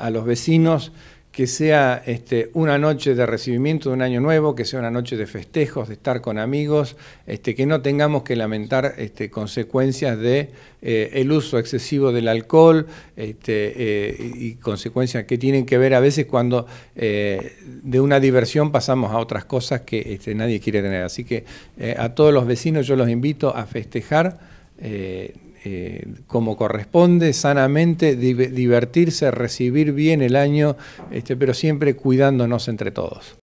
a los vecinos, que sea este, una noche de recibimiento de un año nuevo, que sea una noche de festejos, de estar con amigos, este, que no tengamos que lamentar este, consecuencias de eh, el uso excesivo del alcohol este, eh, y consecuencias que tienen que ver a veces cuando eh, de una diversión pasamos a otras cosas que este, nadie quiere tener. Así que a todos los vecinos yo los invito a festejar eh, como corresponde, sanamente, divertirse, recibir bien el año, este, pero siempre cuidándonos entre todos.